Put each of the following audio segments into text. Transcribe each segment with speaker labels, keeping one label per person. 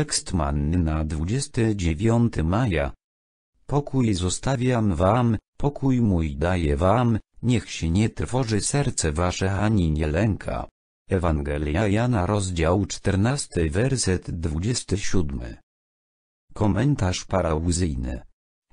Speaker 1: Tekst na 29 maja. Pokój zostawiam wam, pokój mój daję wam, niech się nie trwoży serce wasze ani nie lęka. Ewangelia Jana rozdział 14 werset 27. Komentarz parałzyjny.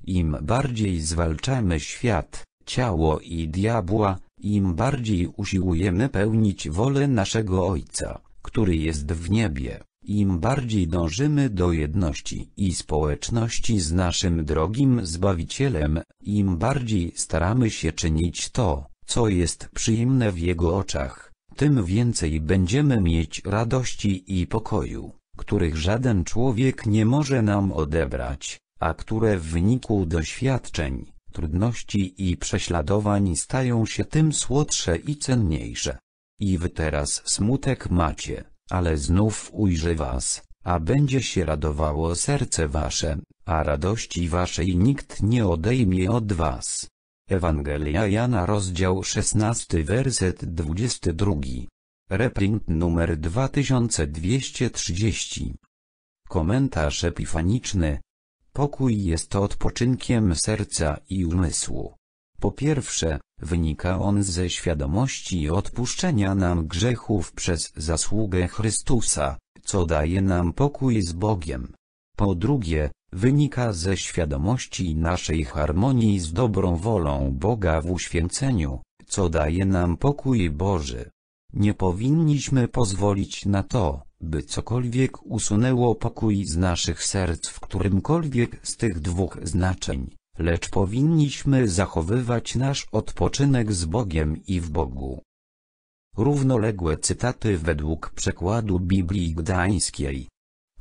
Speaker 1: Im bardziej zwalczamy świat, ciało i diabła, im bardziej usiłujemy pełnić wolę naszego Ojca, który jest w niebie. Im bardziej dążymy do jedności i społeczności z naszym drogim Zbawicielem, im bardziej staramy się czynić to, co jest przyjemne w Jego oczach, tym więcej będziemy mieć radości i pokoju, których żaden człowiek nie może nam odebrać, a które w wyniku doświadczeń, trudności i prześladowań stają się tym słodsze i cenniejsze. I wy teraz smutek macie ale znów ujrzy was, a będzie się radowało serce wasze, a radości waszej nikt nie odejmie od was. Ewangelia Jana rozdział 16 werset 22. Reprint numer 2230. Komentarz epifaniczny. Pokój jest odpoczynkiem serca i umysłu. Po pierwsze, wynika on ze świadomości odpuszczenia nam grzechów przez zasługę Chrystusa, co daje nam pokój z Bogiem. Po drugie, wynika ze świadomości naszej harmonii z dobrą wolą Boga w uświęceniu, co daje nam pokój Boży. Nie powinniśmy pozwolić na to, by cokolwiek usunęło pokój z naszych serc w którymkolwiek z tych dwóch znaczeń lecz powinniśmy zachowywać nasz odpoczynek z Bogiem i w Bogu. Równoległe cytaty według przekładu Biblii Gdańskiej.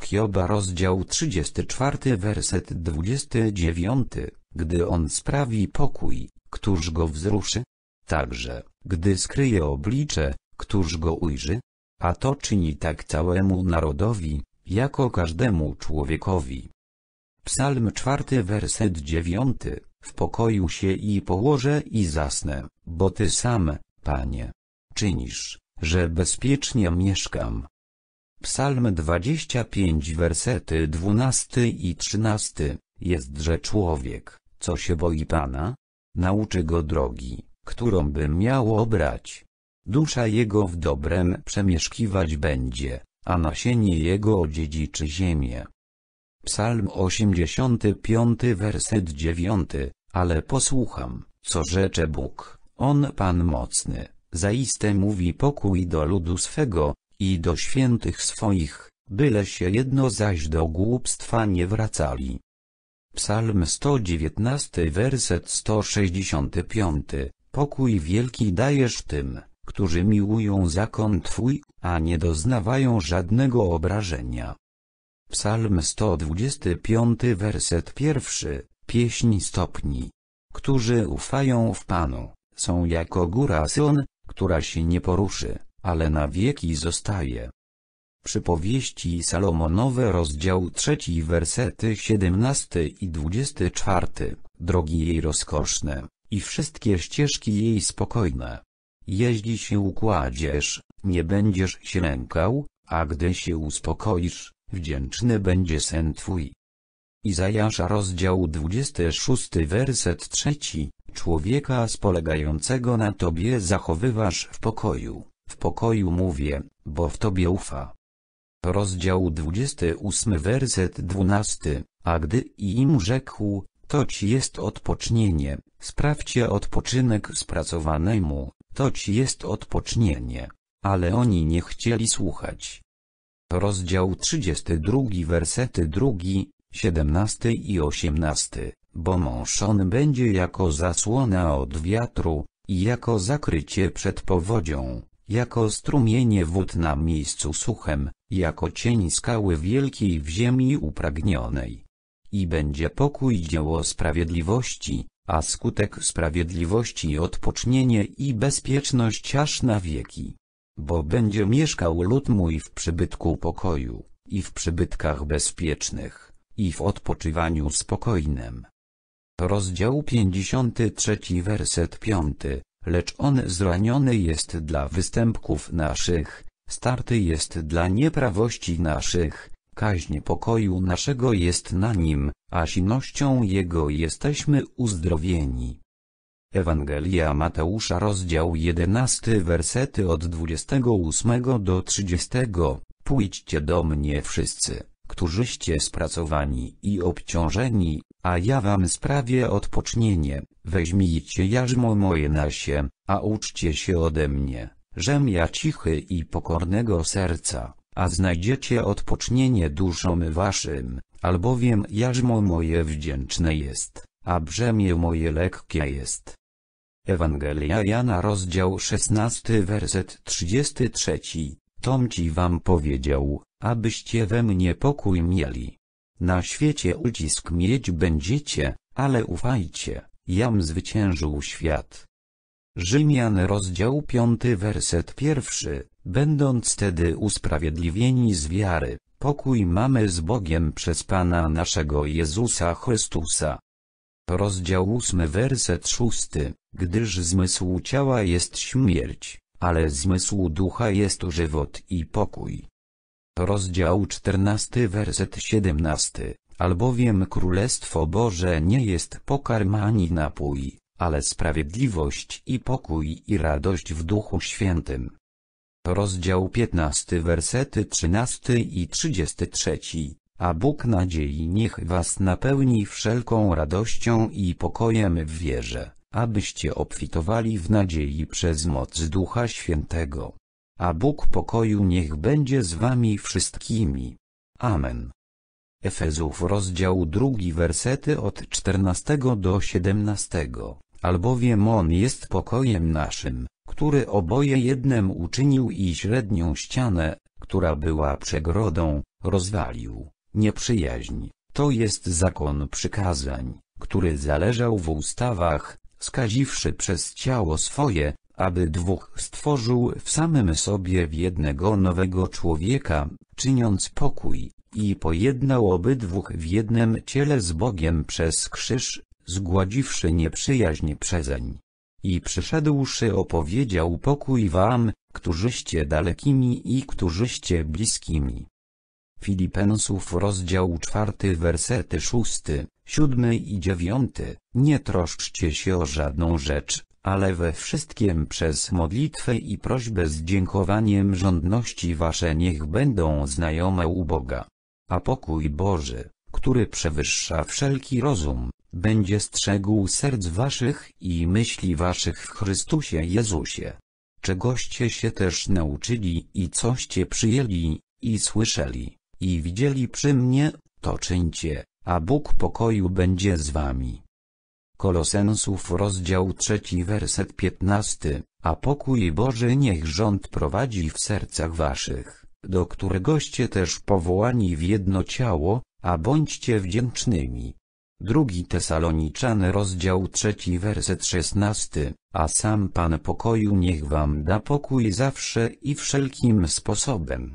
Speaker 1: Hioba rozdział 34 werset 29, gdy on sprawi pokój, któż go wzruszy? Także, gdy skryje oblicze, któż go ujrzy? A to czyni tak całemu narodowi, jako każdemu człowiekowi. Psalm czwarty werset dziewiąty, w pokoju się i położę i zasnę, bo Ty sam, Panie, czynisz, że bezpiecznie mieszkam. Psalm 25 wersety 12 i 13, jestże człowiek, co się boi Pana? Nauczy go drogi, którą by miał obrać. Dusza jego w dobrem przemieszkiwać będzie, a nasienie jego odziedziczy ziemię. Psalm 85 werset 9, ale posłucham, co rzecze Bóg, On Pan mocny, zaiste mówi pokój do ludu swego, i do świętych swoich, byle się jedno zaś do głupstwa nie wracali. Psalm 119 werset 165, pokój wielki dajesz tym, którzy miłują zakon Twój, a nie doznawają żadnego obrażenia. Psalm 125 werset pierwszy, pieśń stopni. Którzy ufają w Panu, są jako góra Sion, która się nie poruszy, ale na wieki zostaje. Przypowieści Salomonowe rozdział 3 wersety 17 i 24, drogi jej rozkoszne, i wszystkie ścieżki jej spokojne. Jeździ się układziesz, nie będziesz się lękał, a gdy się uspokoisz, wdzięczny będzie sen Twój. Izajasza rozdział 26 werset 3 Człowieka spolegającego na Tobie zachowywasz w pokoju, w pokoju mówię, bo w Tobie ufa. Rozdział 28 werset 12 A gdy im rzekł, to ci jest odpocznienie, Sprawcie odpoczynek spracowanemu, to ci jest odpocznienie. Ale oni nie chcieli słuchać. Rozdział 32 wersety 2, 17 i 18, bo mąż on będzie jako zasłona od wiatru, i jako zakrycie przed powodzią, jako strumienie wód na miejscu suchem, jako cień skały wielkiej w ziemi upragnionej. I będzie pokój dzieło sprawiedliwości, a skutek sprawiedliwości odpocznienie i bezpieczność aż na wieki bo będzie mieszkał lud mój w przybytku pokoju, i w przybytkach bezpiecznych, i w odpoczywaniu spokojnym. Rozdział 53 werset 5 Lecz on zraniony jest dla występków naszych, starty jest dla nieprawości naszych, kaźń pokoju naszego jest na nim, a sinością jego jesteśmy uzdrowieni. Ewangelia Mateusza rozdział 11 wersety od 28 do 30. Pójdźcie do mnie wszyscy, którzyście spracowani i obciążeni, a ja wam sprawię odpocznienie, weźmijcie jarzmo moje na się, a uczcie się ode mnie, żem ja cichy i pokornego serca, a znajdziecie odpocznienie duszom waszym, albowiem jarzmo moje wdzięczne jest, a brzemię moje lekkie jest. Ewangelia Jana rozdział 16 werset 33, Tom ci wam powiedział, abyście we mnie pokój mieli. Na świecie ucisk mieć będziecie, ale ufajcie, jam zwyciężył świat. Rzymian rozdział 5 werset pierwszy, będąc tedy usprawiedliwieni z wiary, pokój mamy z Bogiem przez Pana naszego Jezusa Chrystusa rozdział 8 werset 6, gdyż zmysł ciała jest śmierć, ale zmysł ducha jest żywot i pokój. Rozdział 14 werset 17, albowiem Królestwo Boże nie jest pokarm ani napój, ale sprawiedliwość i pokój i radość w Duchu Świętym. Rozdział 15 wersety 13 i 33, a Bóg nadziei niech was napełni wszelką radością i pokojem w wierze, abyście obfitowali w nadziei przez moc Ducha Świętego. A Bóg pokoju niech będzie z wami wszystkimi. Amen. Efezów rozdział 2 wersety od 14 do 17, albowiem On jest pokojem naszym, który oboje jednem uczynił i średnią ścianę, która była przegrodą, rozwalił Nieprzyjaźń, to jest zakon przykazań, który zależał w ustawach, skaziwszy przez ciało swoje, aby dwóch stworzył w samym sobie w jednego nowego człowieka, czyniąc pokój, i pojednał obydwóch w jednym ciele z Bogiem przez krzyż, zgładziwszy nieprzyjaźń przezeń. I przyszedłszy opowiedział pokój wam, którzyście dalekimi i którzyście bliskimi. Filipensów rozdział czwarty wersety szósty, siódmy i dziewiąty, nie troszczcie się o żadną rzecz, ale we wszystkim przez modlitwę i prośbę z dziękowaniem żądności wasze niech będą znajome u Boga. A pokój Boży, który przewyższa wszelki rozum, będzie strzegł serc waszych i myśli waszych w Chrystusie Jezusie. Czegoście się też nauczyli i coście przyjęli, i słyszeli, i widzieli przy mnie, to czyńcie, a Bóg pokoju będzie z wami. Kolosensów rozdział 3 werset 15, a pokój Boży niech rząd prowadzi w sercach waszych, do któregoście też powołani w jedno ciało, a bądźcie wdzięcznymi. Drugi Tesaloniczany rozdział 3 werset 16, a sam Pan pokoju niech wam da pokój zawsze i wszelkim sposobem.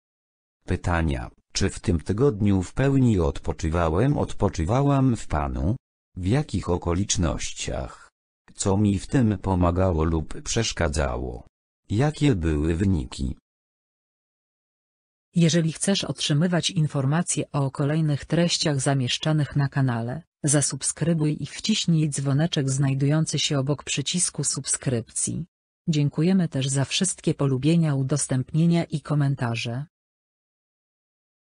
Speaker 1: Pytania, czy w tym tygodniu w pełni odpoczywałem odpoczywałam w Panu? W jakich okolicznościach? Co mi w tym pomagało lub przeszkadzało? Jakie były wyniki? Jeżeli chcesz otrzymywać informacje o kolejnych treściach zamieszczanych na kanale, zasubskrybuj i wciśnij dzwoneczek znajdujący się obok przycisku subskrypcji. Dziękujemy też za wszystkie polubienia, udostępnienia i komentarze.